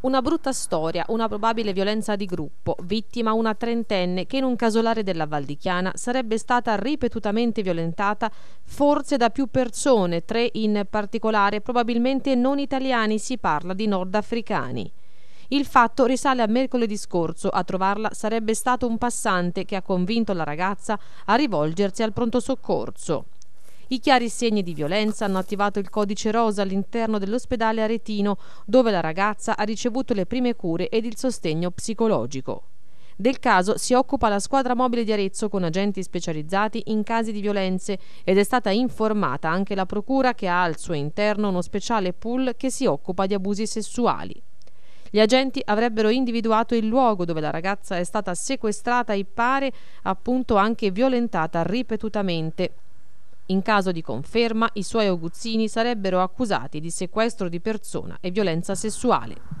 Una brutta storia, una probabile violenza di gruppo, vittima una trentenne che in un casolare della Valdichiana sarebbe stata ripetutamente violentata forse da più persone, tre in particolare, probabilmente non italiani, si parla di nordafricani. Il fatto risale a mercoledì scorso, a trovarla sarebbe stato un passante che ha convinto la ragazza a rivolgersi al pronto soccorso. I chiari segni di violenza hanno attivato il codice rosa all'interno dell'ospedale aretino, dove la ragazza ha ricevuto le prime cure ed il sostegno psicologico. Del caso si occupa la squadra mobile di Arezzo con agenti specializzati in casi di violenze ed è stata informata anche la procura che ha al suo interno uno speciale pool che si occupa di abusi sessuali. Gli agenti avrebbero individuato il luogo dove la ragazza è stata sequestrata e pare appunto anche violentata ripetutamente in caso di conferma, i suoi aguzzini sarebbero accusati di sequestro di persona e violenza sessuale.